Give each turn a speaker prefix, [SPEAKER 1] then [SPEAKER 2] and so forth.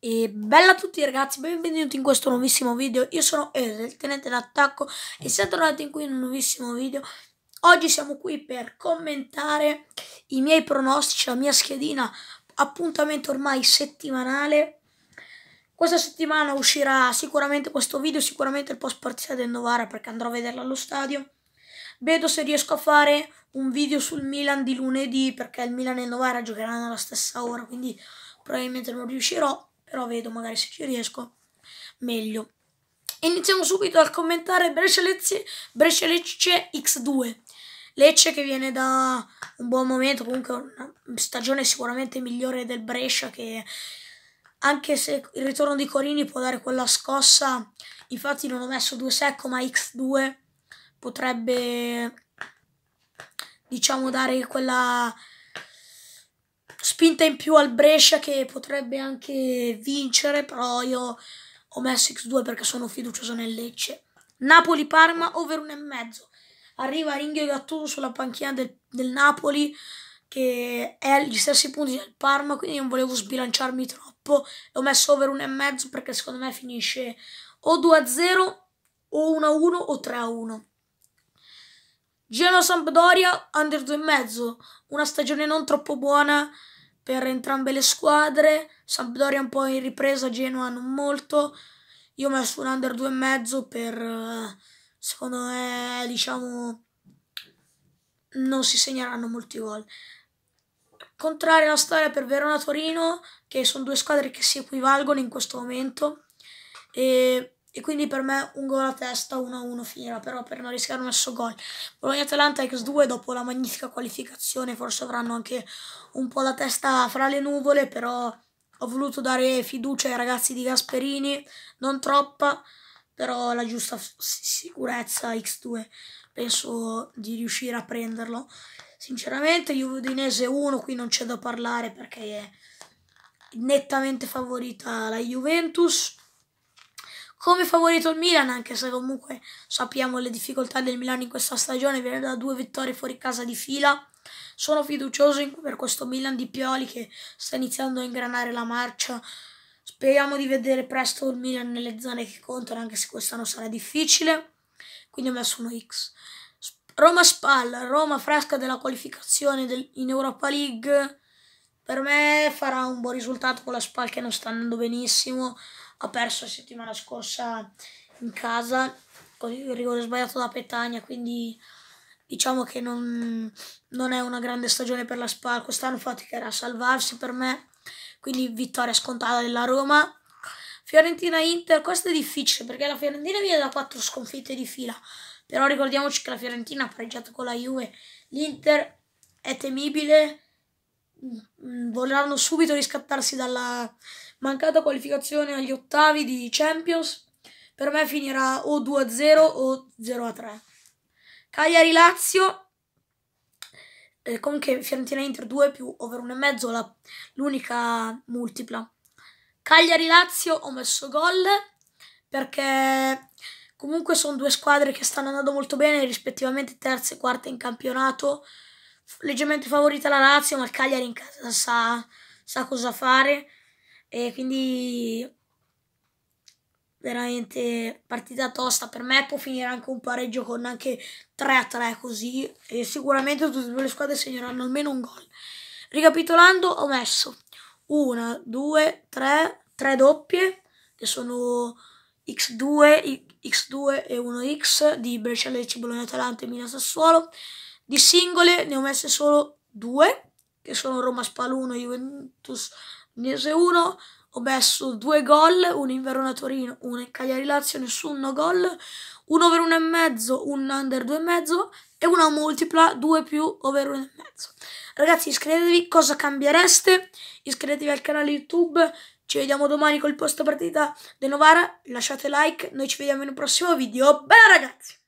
[SPEAKER 1] E bella a tutti ragazzi, benvenuti in questo nuovissimo video, io sono Eder, il tenente d'attacco e siamo tornati qui in un nuovissimo video Oggi siamo qui per commentare i miei pronostici, la mia schedina, appuntamento ormai settimanale Questa settimana uscirà sicuramente questo video, sicuramente il post partita del Novara perché andrò a vederla allo stadio Vedo se riesco a fare un video sul Milan di lunedì perché il Milan e il Novara giocheranno alla stessa ora, quindi probabilmente non riuscirò però vedo magari se ci riesco meglio. Iniziamo subito a commentare Brescia Lecce, Brescia Lecce X2. Lecce che viene da un buon momento, comunque una stagione sicuramente migliore del Brescia che anche se il ritorno di Corini può dare quella scossa, infatti non ho messo 2 secco ma X2 potrebbe diciamo dare quella spinta in più al Brescia che potrebbe anche vincere, però io ho messo X2 perché sono fiducioso nel Lecce. Napoli-Parma over 1,5. Arriva Ringhio Gattuso sulla panchina del, del Napoli che è agli stessi punti del Parma, quindi non volevo sbilanciarmi troppo. Ho messo over 1,5 perché secondo me finisce o 2-0 o 1-1 o 3-1. Genoa Sampdoria under 2,5, una stagione non troppo buona per entrambe le squadre. Sampdoria un po' in ripresa, Genoa non molto. Io ho messo un under 2,5 per, eh, secondo me, diciamo, non si segneranno molti gol. Contraria la storia per Verona-Torino, che sono due squadre che si equivalgono in questo momento. E e quindi per me un gol a testa 1-1 finirà però per non rischiare un messo gol Bologna-Atalanta X2 dopo la magnifica qualificazione forse avranno anche un po' la testa fra le nuvole però ho voluto dare fiducia ai ragazzi di Gasperini non troppa però la giusta sicurezza X2 penso di riuscire a prenderlo sinceramente Juve Udinese 1 qui non c'è da parlare perché è nettamente favorita la Juventus come favorito il Milan, anche se comunque sappiamo le difficoltà del Milan in questa stagione, viene da due vittorie fuori casa di fila. Sono fiducioso per questo Milan di Pioli che sta iniziando a ingranare la marcia. Speriamo di vedere presto il Milan nelle zone che contano, anche se quest'anno sarà difficile. Quindi ho messo uno X. Roma Spalla, Roma fresca della qualificazione del, in Europa League. Per me farà un buon risultato con la Spal che non sta andando benissimo ha perso la settimana scorsa in casa con il rigore sbagliato da Petagna, quindi diciamo che non, non è una grande stagione per la Spal, quest'anno faticherà a salvarsi per me, quindi vittoria scontata della Roma. Fiorentina-Inter, questo è difficile perché la Fiorentina viene da quattro sconfitte di fila, però ricordiamoci che la Fiorentina ha pareggiato con la Juve, l'Inter è temibile, mm, mm, vorranno subito riscattarsi dalla, mancata qualificazione agli ottavi di Champions, per me finirà o 2-0 o 0-3. Cagliari-Lazio, eh, comunque Fiorentina-Inter 2 più over 1,5 l'unica multipla. Cagliari-Lazio ho messo gol perché comunque sono due squadre che stanno andando molto bene, rispettivamente terza e quarta in campionato. Leggermente favorita la Lazio, ma il Cagliari in casa sa, sa cosa fare. E quindi veramente partita tosta per me può finire anche un pareggio con anche 3 a 3 così e sicuramente tutte e due le squadre segneranno almeno un gol ricapitolando ho messo 1 2 3 3 doppie che sono x2 x2 e 1x di Brescia Lecce Bologna Atalanta e Mina Sassuolo di singole ne ho messe solo due che sono Roma Spal 1 Juventus Udinese 1, ho messo 2 gol, 1 in Verona Torino, 1 in Cagliari Lazio, nessun no gol, 1 over 1,5, un under 2,5 e una multipla 2 più over 1,5. Ragazzi iscrivetevi, cosa cambiereste? Iscrivetevi al canale YouTube, ci vediamo domani col post partita di Novara, lasciate like, noi ci vediamo in un prossimo video. Bella ragazzi!